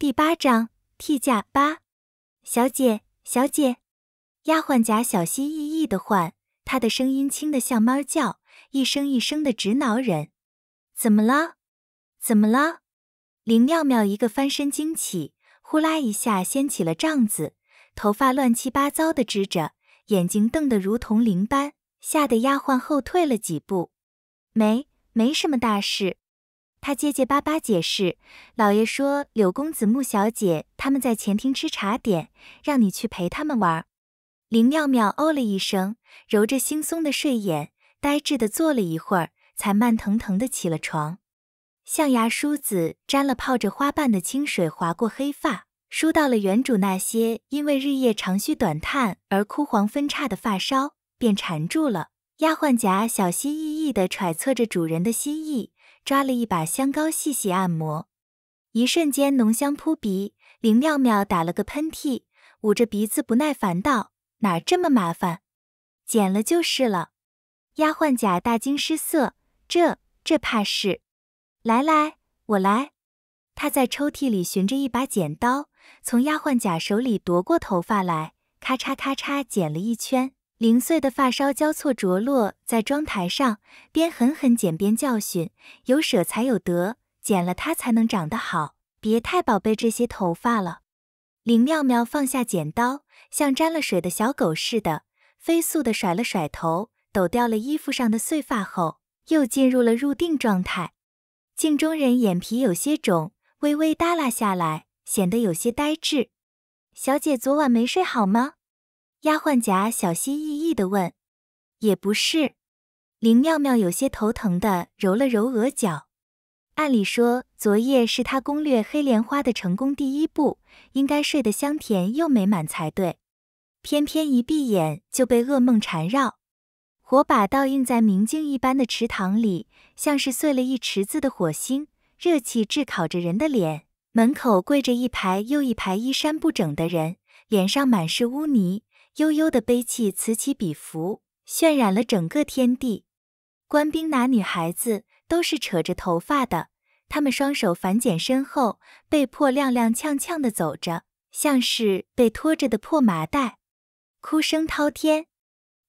第八章替嫁八小姐，小姐，丫鬟甲小心翼翼的唤，她的声音轻的像猫叫，一声一声的直挠人。怎么了？怎么了？林妙妙一个翻身惊起，呼啦一下掀起了帐子，头发乱七八糟的支着，眼睛瞪得如同铃般，吓得丫鬟后退了几步。没，没什么大事。他结结巴巴解释：“老爷说柳公子、穆小姐他们在前厅吃茶点，让你去陪他们玩。”林妙妙哦了一声，揉着惺忪的睡眼，呆滞的坐了一会儿，才慢腾腾的起了床。象牙梳子沾了泡着花瓣的清水，划过黑发，梳到了原主那些因为日夜长吁短叹而枯黄分叉的发梢，便缠住了。丫鬟甲小心翼翼的揣测着主人的心意。抓了一把香膏，细细按摩，一瞬间浓香扑鼻。林妙妙打了个喷嚏，捂着鼻子不耐烦道：“哪这么麻烦，剪了就是了。”丫鬟甲大惊失色：“这这怕是……来来，我来。”她在抽屉里寻着一把剪刀，从丫鬟甲手里夺过头发来，咔嚓咔嚓剪了一圈。零碎的发梢交错着落在妆台上，边狠狠剪边教训：“有舍才有得，剪了它才能长得好，别太宝贝这些头发了。”林妙妙放下剪刀，像沾了水的小狗似的，飞速的甩了甩头，抖掉了衣服上的碎发后，又进入了入定状态。镜中人眼皮有些肿，微微耷拉下来，显得有些呆滞。小姐昨晚没睡好吗？丫鬟甲小心翼翼地问：“也不是。”林妙妙有些头疼地揉了揉额角。按理说，昨夜是她攻略黑莲花的成功第一步，应该睡得香甜又美满才对。偏偏一闭眼就被噩梦缠绕。火把倒映在明镜一般的池塘里，像是碎了一池子的火星，热气炙烤着人的脸。门口跪着一排又一排衣衫不整的人，脸上满是污泥。悠悠的悲泣此起彼伏，渲染了整个天地。官兵拿女孩子都是扯着头发的，他们双手反剪身后，被迫踉踉跄跄的走着，像是被拖着的破麻袋。哭声滔天，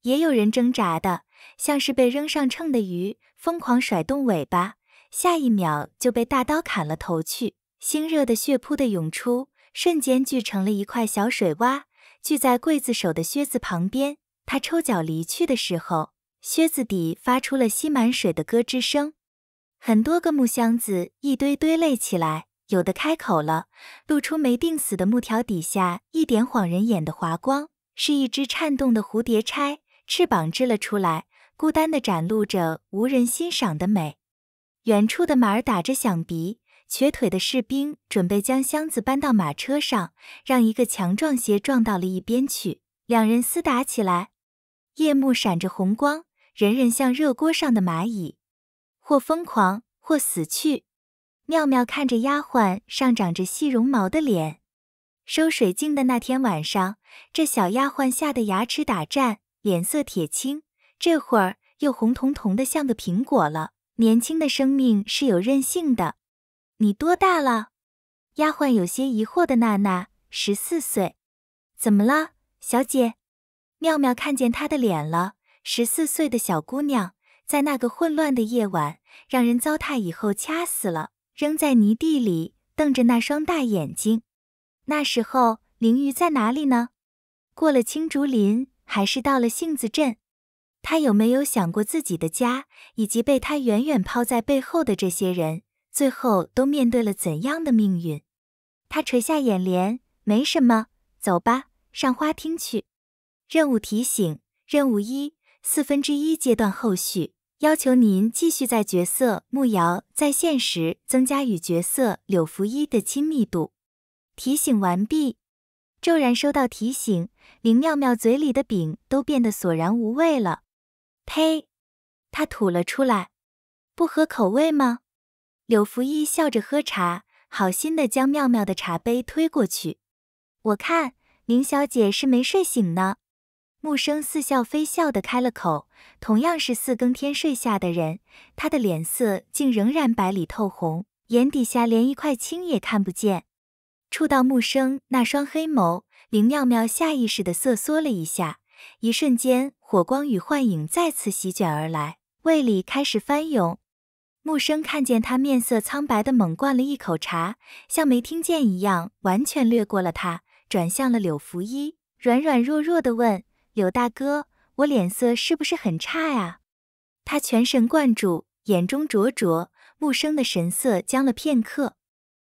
也有人挣扎的，像是被扔上秤的鱼，疯狂甩动尾巴，下一秒就被大刀砍了头去。腥热的血扑的涌出，瞬间聚成了一块小水洼。聚在刽子手的靴子旁边，他抽脚离去的时候，靴子底发出了吸满水的咯吱声。很多个木箱子一堆堆垒起来，有的开口了，露出没钉死的木条底下一点晃人眼的华光，是一只颤动的蝴蝶钗，翅膀支了出来，孤单地展露着无人欣赏的美。远处的马儿打着响鼻。瘸腿的士兵准备将箱子搬到马车上，让一个强壮些撞到了一边去，两人厮打起来。夜幕闪着红光，人人像热锅上的蚂蚁，或疯狂，或死去。妙妙看着丫鬟上长着细绒毛的脸，收水镜的那天晚上，这小丫鬟吓得牙齿打颤，脸色铁青，这会儿又红彤彤的像个苹果了。年轻的生命是有韧性的。你多大了？丫鬟有些疑惑的。娜娜十四岁，怎么了，小姐？妙妙看见她的脸了。十四岁的小姑娘，在那个混乱的夜晚，让人糟蹋以后掐死了，扔在泥地里，瞪着那双大眼睛。那时候灵鱼在哪里呢？过了青竹林，还是到了杏子镇？他有没有想过自己的家，以及被他远远抛在背后的这些人？最后都面对了怎样的命运？他垂下眼帘，没什么，走吧，上花厅去。任务提醒：任务一四分之一阶段后续，要求您继续在角色木瑶在线时增加与角色柳拂衣的亲密度。提醒完毕。骤然收到提醒，林妙妙嘴里的饼都变得索然无味了。呸！她吐了出来，不合口味吗？柳拂衣笑着喝茶，好心的将妙妙的茶杯推过去。我看林小姐是没睡醒呢。木生似笑非笑的开了口，同样是四更天睡下的人，他的脸色竟仍然白里透红，眼底下连一块青也看不见。触到木生那双黑眸，林妙妙下意识的瑟缩了一下，一瞬间火光与幻影再次席卷而来，胃里开始翻涌。木生看见他面色苍白的，猛灌了一口茶，像没听见一样，完全略过了他，转向了柳福一，软软弱弱地问：“柳大哥，我脸色是不是很差呀？”他全神贯注，眼中灼灼。木生的神色僵了片刻。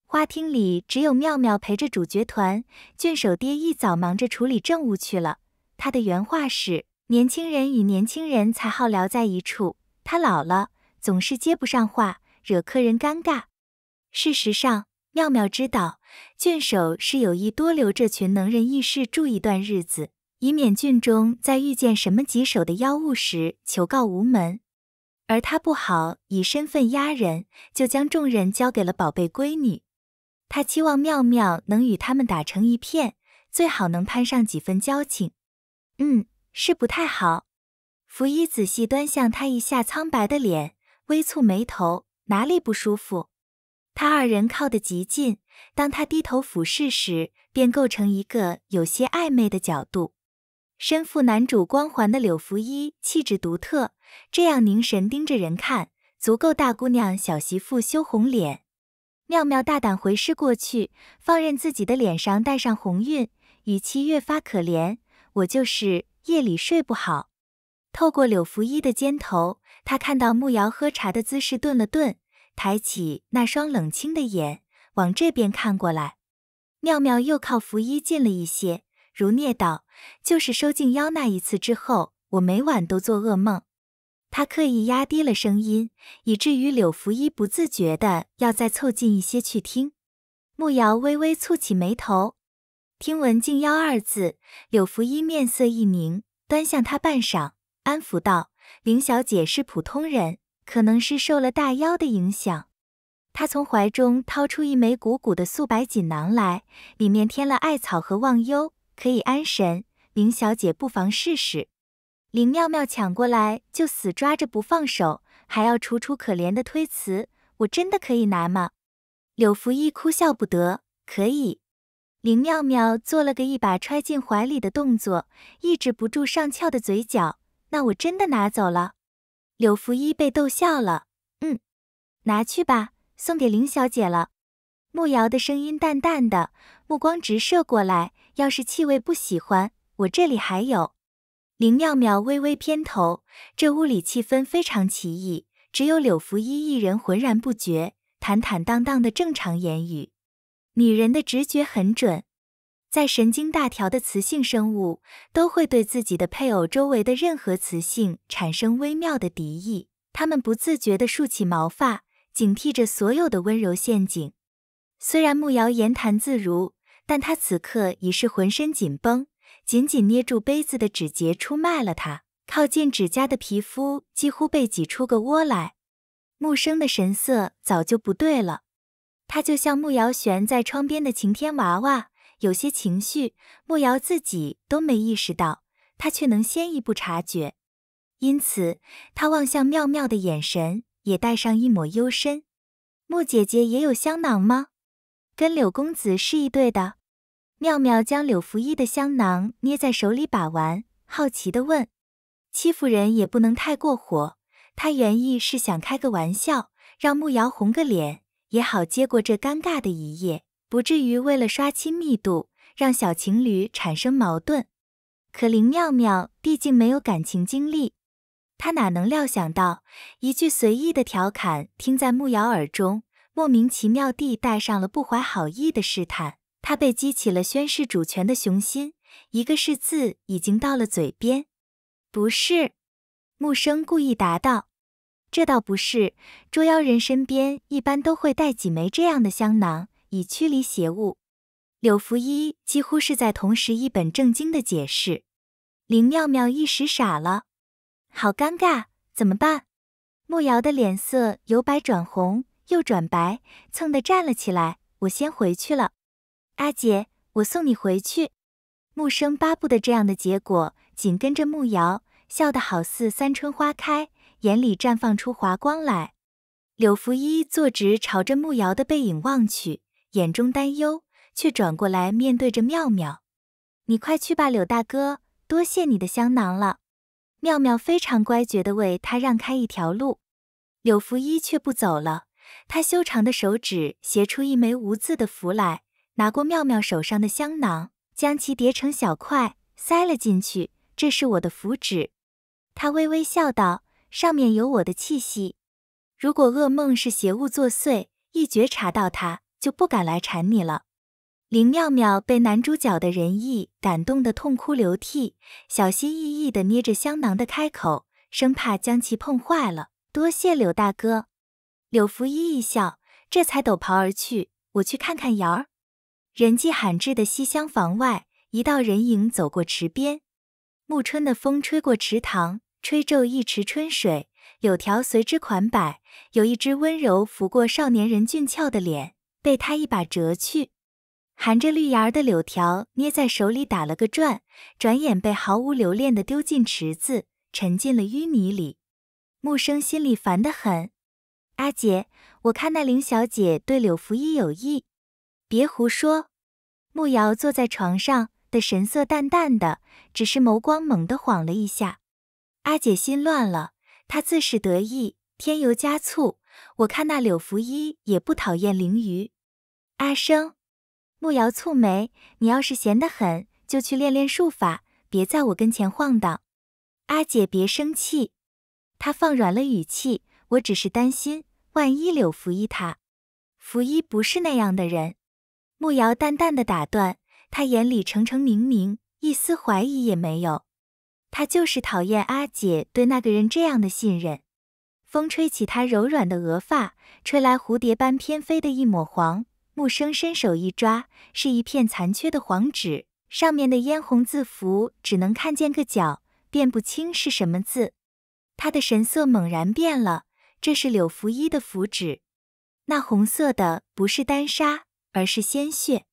花厅里只有妙妙陪着主角团，郡守爹一早忙着处理政务去了。他的原话是：“年轻人与年轻人才好聊在一处，他老了。”总是接不上话，惹客人尴尬。事实上，妙妙知道郡守是有意多留这群能人异士住一段日子，以免郡中在遇见什么棘手的妖物时求告无门。而他不好以身份压人，就将重任交给了宝贝闺女。他期望妙妙能与他们打成一片，最好能攀上几分交情。嗯，是不太好。拂衣仔细端详他一下苍白的脸。微蹙眉头，哪里不舒服？他二人靠得极近，当他低头俯视时，便构成一个有些暧昧的角度。身负男主光环的柳拂衣气质独特，这样凝神盯着人看，足够大姑娘小媳妇羞红脸。妙妙大胆回视过去，放任自己的脸上带上红晕，语气越发可怜：“我就是夜里睡不好。”透过柳拂衣的肩头，他看到慕瑶喝茶的姿势顿了顿，抬起那双冷清的眼往这边看过来。妙妙又靠拂衣近了一些，如念道：“就是收净妖那一次之后，我每晚都做噩梦。”他刻意压低了声音，以至于柳拂衣不自觉的要再凑近一些去听。慕瑶微微蹙起眉头，听闻“静妖”二字，柳拂衣面色一凝，端向他半晌。安抚道：“林小姐是普通人，可能是受了大妖的影响。”他从怀中掏出一枚鼓鼓的素白锦囊来，里面添了艾草和忘忧，可以安神。林小姐不妨试试。林妙妙抢过来就死抓着不放手，还要楚楚可怜的推辞：“我真的可以拿吗？”柳福一哭笑不得：“可以。”林妙妙做了个一把揣进怀里的动作，抑制不住上翘的嘴角。那我真的拿走了，柳拂衣被逗笑了。嗯，拿去吧，送给林小姐了。慕瑶的声音淡淡的，目光直射过来。要是气味不喜欢，我这里还有。林妙妙微微偏头，这屋里气氛非常奇异，只有柳拂衣一人浑然不觉，坦坦荡荡的正常言语。女人的直觉很准。在神经大条的雌性生物，都会对自己的配偶周围的任何雌性产生微妙的敌意。它们不自觉地竖起毛发，警惕着所有的温柔陷阱。虽然慕瑶言谈自如，但她此刻已是浑身紧绷，紧紧捏住杯子的指节出卖了她。靠近指甲的皮肤几乎被挤出个窝来。木生的神色早就不对了，他就像慕瑶悬在窗边的晴天娃娃。有些情绪，慕瑶自己都没意识到，她却能先一步察觉，因此她望向妙妙的眼神也带上一抹幽深。慕姐姐也有香囊吗？跟柳公子是一对的？妙妙将柳拂衣的香囊捏在手里把玩，好奇地问：“欺负人也不能太过火。”她原意是想开个玩笑，让慕瑶红个脸，也好接过这尴尬的一夜。不至于为了刷亲密度让小情侣产生矛盾，可林妙妙毕竟没有感情经历，她哪能料想到一句随意的调侃，听在慕瑶耳中，莫名其妙地带上了不怀好意的试探。她被激起了宣誓主权的雄心，一个是”字已经到了嘴边，不是。木生故意答道：“这倒不是，捉妖人身边一般都会带几枚这样的香囊。”以驱离邪物。柳福一几乎是在同时一本正经的解释，林妙妙一时傻了，好尴尬，怎么办？慕瑶的脸色由白转红，又转白，蹭的站了起来。我先回去了，阿姐，我送你回去。木生巴不得这样的结果，紧跟着慕瑶，笑得好似三春花开，眼里绽放出华光来。柳福一坐直，朝着慕瑶的背影望去。眼中担忧，却转过来面对着妙妙：“你快去吧，柳大哥，多谢你的香囊了。”妙妙非常乖觉的为他让开一条路，柳福一却不走了。他修长的手指斜出一枚无字的符来，拿过妙妙手上的香囊，将其叠成小块，塞了进去。这是我的符纸，他微微笑道：“上面有我的气息，如果噩梦是邪物作祟，一觉察到它。”就不敢来缠你了。林妙妙被男主角的仁义感动的痛哭流涕，小心翼翼的捏着香囊的开口，生怕将其碰坏了。多谢柳大哥。柳福一一笑，这才抖袍而去。我去看看瑶儿。人迹罕至的西厢房外，一道人影走过池边。暮春的风吹过池塘，吹皱一池春水，柳条随之款摆，有一只温柔拂过少年人俊俏的脸。被他一把折去，含着绿芽儿的柳条捏在手里打了个转，转眼被毫无留恋的丢进池子，沉进了淤泥里。木生心里烦得很。阿姐，我看那林小姐对柳福一有意。别胡说。木瑶坐在床上的神色淡淡的，只是眸光猛地晃了一下。阿姐心乱了，她自是得意，添油加醋。我看那柳福一也不讨厌灵鱼，阿生，慕瑶蹙眉，你要是闲得很，就去练练术法，别在我跟前晃荡。阿姐别生气，他放软了语气，我只是担心，万一柳拂衣他拂衣不是那样的人。慕瑶淡淡的打断，他眼里澄澄明明，一丝怀疑也没有，他就是讨厌阿姐对那个人这样的信任。风吹起她柔软的额发，吹来蝴蝶般翩飞的一抹黄。木生伸手一抓，是一片残缺的黄纸，上面的嫣红字符只能看见个角，辨不清是什么字。他的神色猛然变了，这是柳拂衣的符纸，那红色的不是丹砂，而是鲜血。